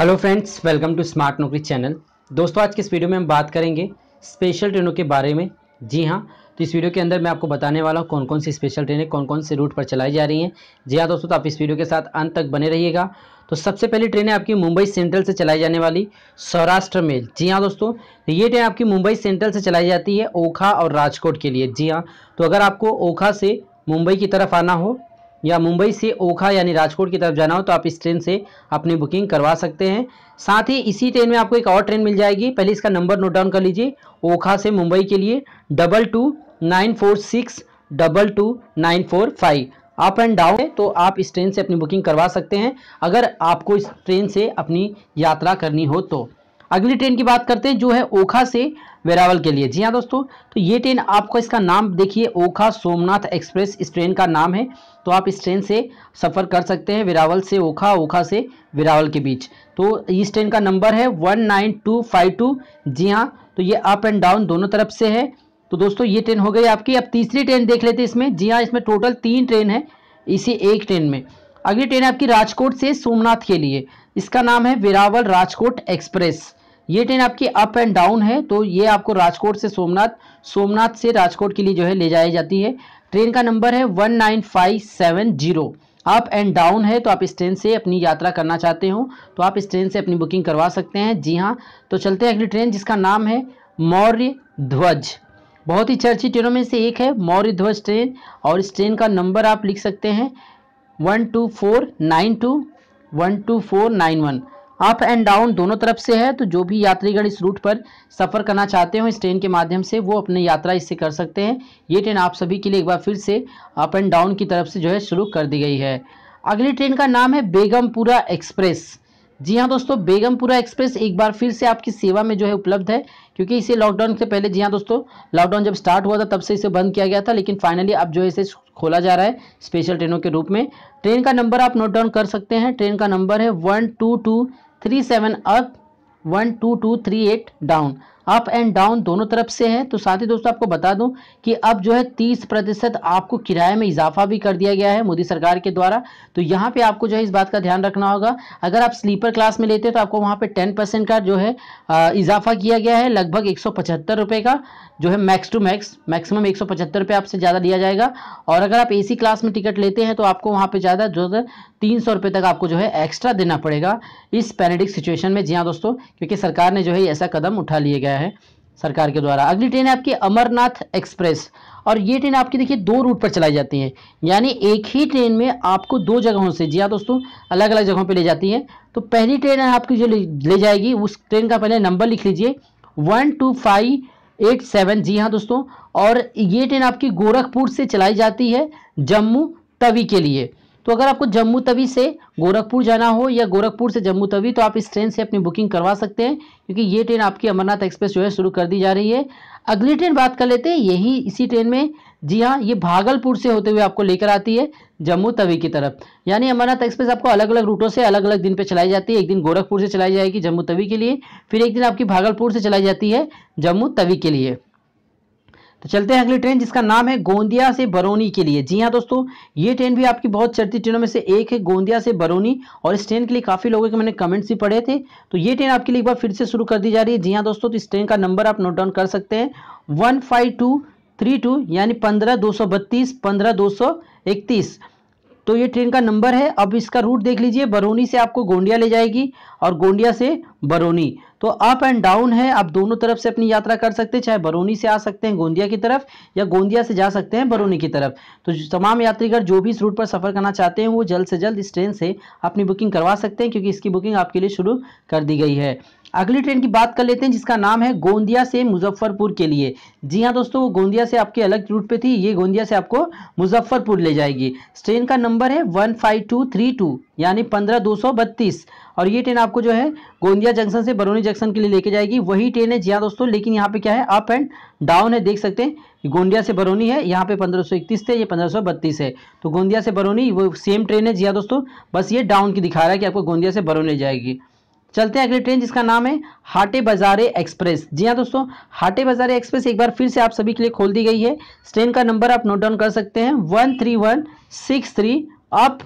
hello friends welcome to smart Naukri channel दोस्तों आज के इस वीडियो में हम बात करेंगे स्पेशल ट्रेनों के बारे में जी हाँ तो इस वीडियो के अंदर मैं आपको बताने वाला हूँ कौन कौन सी स्पेशल ट्रेनें कौन कौन से रूट पर चलाई जा रही हैं जी हाँ दोस्तों तो आप इस वीडियो के साथ अंत तक बने रहिएगा तो सबसे पहली ट्रेन है आपकी मुंबई सेंट्रल से चलाई जाने वाली सौराष्ट्र मेल जी हाँ दोस्तों तो ये ट्रेन आपकी मुंबई सेंट्रल से चलाई जाती है ओखा और राजकोट के लिए जी हाँ तो अगर आपको ओखा से मुंबई की तरफ आना हो या मुंबई से ओखा यानी राजकोट की तरफ जाना हो तो आप इस ट्रेन से अपनी बुकिंग करवा सकते हैं साथ ही इसी ट्रेन में आपको एक और ट्रेन मिल जाएगी पहले इसका नंबर नोट डाउन कर लीजिए ओखा से मुंबई के लिए double two nine four six double two nine four five up and down है तो आप इस ट्रेन से अपनी बुकिंग करवा सकते हैं अगर आपको इस ट्रेन से अपनी यात्रा करनी हो तो अगली ट्रेन की बात करते हैं जो है ओखा से वेरावल के लिए जी हाँ दोस्तों तो ये ट्रेन आपको इसका नाम देखिए ओखा सोमनाथ एक्सप्रेस इस ट्रेन का नाम है तो आप इस ट्रेन से सफ़र कर सकते हैं वेरावल से ओखा ओखा से वेरावल के बीच तो इस ट्रेन का नंबर है one nine two five two जी हाँ तो ये अप एंड डाउन दोनों तरफ से है तो दोस्तों ये ट्रेन हो गई आपकी अब तीसरी ट्रेन देख लेते हैं इसमें जी हाँ इसमें टोटल तीन ट्रेन है इसी एक ट्रेन में अगली ट्रेन आपकी राजकोट से सोमनाथ के लिए इसका नाम है वेरावल राजकोट एक्सप्रेस ये ट्रेन आपकी अप एंड डाउन है तो ये आपको राजकोट से सोमनाथ सोमनाथ से राजकोट के लिए जो है ले जाई जाती है ट्रेन का नंबर है one nine five seven zero up and down है तो आप इस ट्रेन से अपनी यात्रा करना चाहते हो तो आप इस ट्रेन से अपनी बुकिंग करवा सकते हैं जी हाँ तो चलते हैं अगली ट्रेन जिसका नाम है मौर्य ध्वज बहुत ही चर्चित ट्रेनों में से एक है मौर्य ध्वज ट्रेन और इस ट्रेन का नंबर आप लिख सकते हैं one two four nine two one two four nine one up and down दोनों तरफ से है तो जो भी यात्रीगण इस रूट पर सफ़र करना चाहते हो इस ट्रेन के माध्यम से वो अपनी यात्रा इससे कर सकते हैं ये ट्रेन आप सभी के लिए एक बार फिर से अप एंड डाउन की तरफ से जो है शुरू कर दी गई है अगली ट्रेन का नाम है बेगमपुरा एक्सप्रेस जी हाँ दोस्तों बेगमपुरा एक्सप्रेस एक बार फिर से आपकी सेवा में जो है उपलब्ध है क्योंकि इसे लॉकडाउन से पहले जी हाँ दोस्तों लॉकडाउन जब स्टार्ट हुआ था तब से इसे बंद किया गया था लेकिन फाइनली अब जो है इसे खोला जा रहा है स्पेशल ट्रेनों के रूप में ट्रेन का नंबर आप नोट डाउन कर सकते हैं ट्रेन का नंबर है one two two Three seven up 1 2 2 3 8 down up and down दोनों तरफ से है तो साथ ही दोस्तों आपको बता दूं कि अब जो है तीस प्रतिशत आपको किराए में इजाफा भी कर दिया गया है मोदी सरकार के द्वारा तो यहाँ पे आपको जो है इस बात का ध्यान रखना होगा अगर आप स्लीपर क्लास में लेते हैं तो आपको वहाँ पे टेन परसेंट का जो है इजाफा किया गया है लगभग एक सौ पचहत्तर रुपये का जो है मैक्स टू मैक्स मैक्सिमम एक सौ पचहत्तर रुपये आपसे ज़्यादा लिया जाएगा और अगर आप ए सी क्लास में टिकट लेते हैं तो आपको वहाँ पर ज़्यादा जो है तीन सौ रुपये तक आपको जो है एक्स्ट्रा देना पड़ेगा इस पैनेडिक सिचुएशन में जी हाँ दोस्तों क्योंकि सरकार ने जो है ऐसा कदम उठा लिए गया है गया है सरकार के द्वारा अगली ट्रेन है आपकी अमरनाथ एक्सप्रेस और ये ट्रेन आपकी देखिए दो रूट पर चलाई जाती है यानी एक ही ट्रेन में आपको दो जगहों से जी हाँ दोस्तों अलग अलग जगहों पे ले जाती है तो पहली ट्रेन है आपकी जो ले जाएगी उस ट्रेन का पहले नंबर लिख लीजिए one two five eight seven जी हाँ दोस्तों और ये ट्रेन आपकी गोरखपुर से चलाई जाती है जम्मू तवी के लिए तो अगर आपको जम्मू तवी से गोरखपुर जाना हो या गोरखपुर से जम्मू तवी तो आप इस ट्रेन से अपनी बुकिंग करवा सकते हैं क्योंकि ये ट्रेन आपकी अमरनाथ एक्सप्रेस जो है शुरू कर दी जा रही है अगली ट्रेन बात कर लेते हैं यही इसी ट्रेन में जी हाँ ये भागलपुर से होते हुए आपको लेकर आती है जम्मू तवी की तरफ यानी अमरनाथ एक्सप्रेस आपको अलग अलग रूटों से अलग अलग दिन पे चलाई जाती है एक दिन गोरखपुर से चलाई जाएगी जम्मू तवी के लिए फिर एक दिन आपकी भागलपुर से चलाई जाती है जम्मू तवी के लिए तो चलते हैं अगली ट्रेन जिसका नाम है गोंदिया से बरौनी के लिए जी हाँ दोस्तों ये ट्रेन भी आपकी बहुत चलती ट्रेनों में से एक है गोंदिया से बरौनी और इस ट्रेन के लिए काफ़ी लोगों के मैंने कमेंट्स भी पढ़े थे तो ये ट्रेन आपके लिए एक बार फिर से शुरू कर दी जा रही है जी हाँ दोस्तों तो इस ट्रेन का नंबर आप नोट डाउन कर सकते हैं one five two three two यानी पंद्रह दो सौ बत्तीस पंद्रह दो सौ इकतीस तो ये ट्रेन का नंबर है अब इसका रूट देख लीजिए बरौनी से आपको गोंडिया ले जाएगी और गोंडिया से बरौनी तो अप एंड डाउन है आप दोनों तरफ से अपनी यात्रा कर सकते हैं चाहे बरौनी से आ सकते हैं गोंदिया की तरफ या गोंदिया से जा सकते हैं बरौनी की तरफ तो तमाम यात्रीगढ़ जो भी इस रूट पर सफ़र करना चाहते हैं वो जल्द से जल्द इस ट्रेन से अपनी बुकिंग करवा सकते हैं क्योंकि इसकी बुकिंग आपके लिए शुरू कर दी गई है अगली ट्रेन की बात कर लेते हैं जिसका नाम है गोंदिया से मुजफ्फरपुर के लिए जी हाँ दोस्तों वो गोंदिया से आपके अलग रूट पे थी ये गोंदिया से आपको मुजफ्फरपुर ले जाएगी ट्रेन का नंबर है one five two three two यानी पंद्रह दो सौ बत्तीस और ये ट्रेन आपको जो है गोंदिया जंक्शन से बरौनी जंक्शन के लिए लेके जाएगी वही ट्रेन है जी हाँ दोस्तों लेकिन यहाँ पे क्या है अप एंड डाउन है देख सकते हैं गोंदिया से बरौनी है यहाँ पे पंद्रह सौ इकतीस थे ये पंद्रह सौ बत्तीस है तो गोंदिया से बरौनी वो सेम ट्रेन है जी हाँ दोस्तों बस ये डाउन की दिखा रहा है कि आपको गोंदिया से बरौनी जाएगी चलते हैं अगली ट्रेन जिसका नाम है हाटे बाजारे एक्सप्रेस जी हाँ दोस्तों हाटे बाजारे एक्सप्रेस एक बार फिर से आप सभी के लिए खोल दी गई है ट्रेन का नंबर आप नोट डाउन कर सकते हैं one three one six three up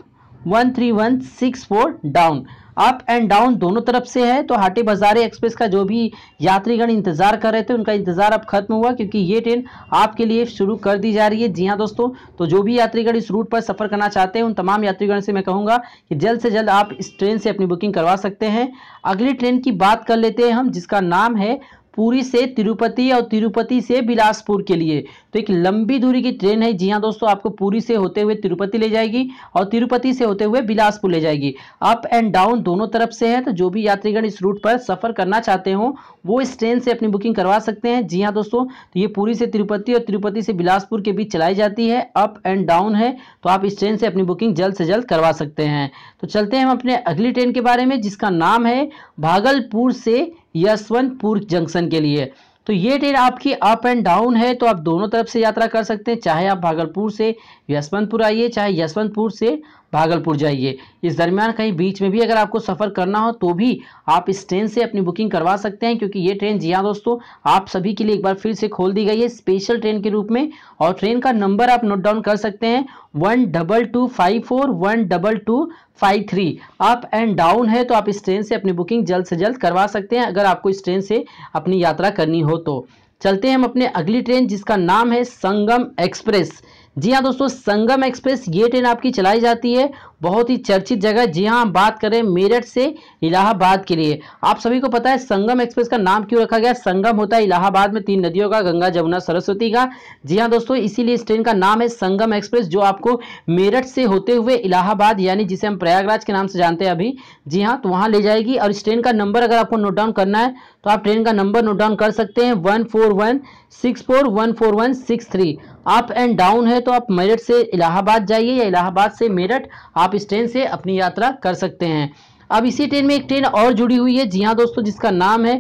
one three one six four down up and down दोनों तरफ से है तो हाटी बाजारे एक्सप्रेस का जो भी यात्रीगण इंतजार कर रहे थे उनका इंतजार अब खत्म हुआ क्योंकि ये ट्रेन आपके लिए शुरू कर दी जा रही है जी हाँ दोस्तों तो जो भी यात्रीगण इस रूट पर सफर करना चाहते हैं उन तमाम यात्रीगण से मैं कहूँगा कि जल्द से जल्द आप इस ट्रेन से अपनी बुकिंग करवा सकते हैं अगली ट्रेन की बात कर लेते हैं हम जिसका नाम है पुरी से तिरुपति और तिरुपति से बिलासपुर के लिए तो एक लंबी दूरी की ट्रेन है जी हाँ दोस्तों आपको पुरी से होते हुए तिरुपति ले जाएगी और तिरुपति से होते हुए बिलासपुर ले जाएगी अप एंड डाउन दोनों तरफ से है तो जो भी यात्रीगण इस रूट पर सफ़र करना चाहते हो वो इस ट्रेन से अपनी बुकिंग करवा सकते हैं जी हाँ दोस्तों तो ये पूरी से तिरुपति और तिरुपति से बिलासपुर के बीच चलाई जाती है अप एंड डाउन है तो आप इस ट्रेन से अपनी बुकिंग जल्द से जल्द करवा सकते हैं तो चलते हैं हम अपने अगली ट्रेन के बारे में जिसका नाम है भागलपुर से यशवंतपुर जंक्शन के लिए तो ये ट्रेन आपकी अप एंड डाउन है तो आप दोनों तरफ से यात्रा कर सकते हैं चाहे आप भागलपुर से यशवंतपुर आइए चाहे यशवंतपुर से भागलपुर जाइए इस दरमियान कहीं बीच में भी अगर आपको सफ़र करना हो तो भी आप इस ट्रेन से अपनी बुकिंग करवा सकते हैं क्योंकि ये ट्रेन जी हाँ दोस्तों आप सभी के लिए एक बार फिर से खोल दी गई है स्पेशल ट्रेन के रूप में और ट्रेन का नंबर आप नोट डाउन कर सकते हैं one double two five four one double two five three up and down है तो आप इस ट्रेन से अपनी बुकिंग जल्द से जल्द करवा सकते हैं अगर आपको इस ट्रेन से अपनी यात्रा करनी हो तो चलते हैं हम अपने अगली ट्रेन जिसका नाम है संगम एक्सप्रेस जी हाँ दोस्तों संगम एक्सप्रेस ये ट्रेन आपकी चलाई जाती है बहुत ही चर्चित जगह जी हाँ हम बात करें मेरठ से इलाहाबाद के लिए आप सभी को पता है संगम एक्सप्रेस का नाम क्यों रखा गया संगम होता है इलाहाबाद में तीन नदियों का गंगा जमुना सरस्वती का जी हाँ दोस्तों इसीलिए इस ट्रेन का नाम है संगम एक्सप्रेस जो आपको मेरठ से होते हुए इलाहाबाद यानी जिसे हम प्रयागराज के नाम से जानते हैं अभी जी हाँ तो वहाँ ले जाएगी और इस ट्रेन का नंबर अगर आपको नोट डाउन करना है तो आप ट्रेन का नंबर नोट डाउन कर सकते हैं one four one six four one four one six three up and down है तो आप मेरठ से इलाहाबाद जाइए या इलाहाबाद से मेरठ आप इस ट्रेन से अपनी यात्रा कर सकते हैं अब इसी ट्रेन में एक ट्रेन और जुड़ी हुई है जी हाँ दोस्तों जिसका नाम है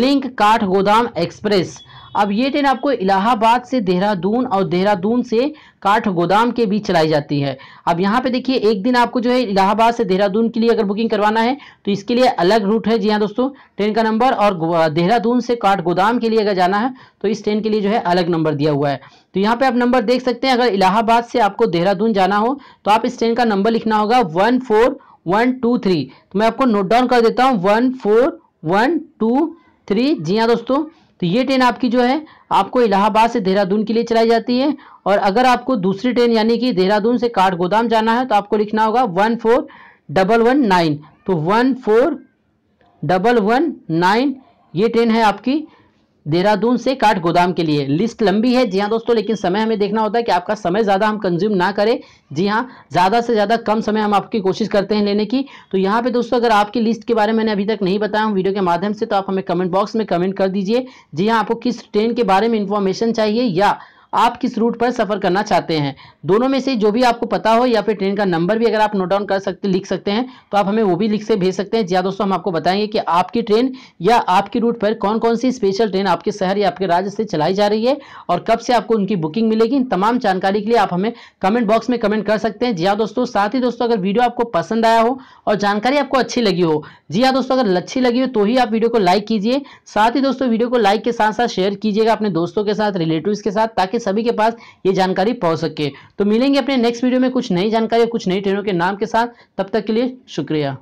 लिंक काठ गोदाम एक्सप्रेस अब ये ट्रेन आपको इलाहाबाद से देहरादून और देहरादून से काठ गोदाम के बीच चलाई जाती है अब यहाँ पे देखिए एक दिन आपको जो है इलाहाबाद से देहरादून के लिए अगर बुकिंग करवाना है तो इसके लिए अलग रूट है जी हाँ दोस्तों ट्रेन का नंबर और देहरादून से काठ गोदाम के लिए अगर जाना है तो इस ट्रेन के लिए जो है अलग नंबर दिया हुआ है तो यहाँ पे आप नंबर देख सकते हैं अगर इलाहाबाद से आपको देहरादून जाना हो तो आप इस ट्रेन का नंबर लिखना होगा one four one two three तो मैं आपको नोट डाउन कर देता हूँ one four one two three जी हाँ दोस्तों तो ये ट्रेन आपकी जो है आपको इलाहाबाद से देहरादून के लिए चलाई जाती है और अगर आपको दूसरी ट्रेन यानी कि देहरादून से काठ गोदाम जाना है तो आपको लिखना होगा one four double one nine तो one four double one nine ये ट्रेन है आपकी देहरादून से काठ गोदाम के लिए लिस्ट लंबी है जी हाँ दोस्तों लेकिन समय हमें देखना होता है कि आपका समय ज़्यादा हम कंज्यूम ना करें जी हाँ ज़्यादा से ज़्यादा कम समय हम आपकी कोशिश करते हैं लेने की तो यहाँ पे दोस्तों अगर आपकी लिस्ट के बारे में मैंने अभी तक नहीं बताया हूँ वीडियो के माध्यम से तो आप हमें कमेंट बॉक्स में कमेंट कर दीजिए जी हाँ आपको किस ट्रेन के बारे में इन्फॉर्मेशन चाहिए या आप किस रूट पर सफ़र करना चाहते हैं दोनों में से जो भी आपको पता हो या फिर ट्रेन का नंबर भी अगर आप नोट डाउन कर सकते लिख सकते हैं तो आप हमें वो भी लिख से भेज सकते हैं जी हाँ, दोस्तों हम आपको बताएंगे कि आपकी ट्रेन या आपकी रूट पर कौन कौन सी स्पेशल ट्रेन आपके शहर या आपके राज्य से चलाई जा रही है और कब से आपको उनकी बुकिंग मिलेगी इन तमाम जानकारी के लिए आप हमें कमेंट बॉक्स में कमेंट कर सकते हैं जी हाँ दोस्तों साथ ही दोस्तों अगर वीडियो आपको पसंद आया हो और जानकारी आपको अच्छी लगी हो जी हाँ दोस्तों अगर अच्छी लगी हो तो ही आप वीडियो को लाइक कीजिए साथ ही दोस्तों वीडियो को लाइक के साथ साथ शेयर कीजिएगा अपने दोस्तों के साथ रिलेटिव के साथ ताकि सभी के पास ये जानकारी पहुंच सके तो मिलेंगे अपने नेक्स्ट वीडियो में कुछ नई जानकारी कुछ नई ट्रेनों के नाम के साथ तब तक के लिए शुक्रिया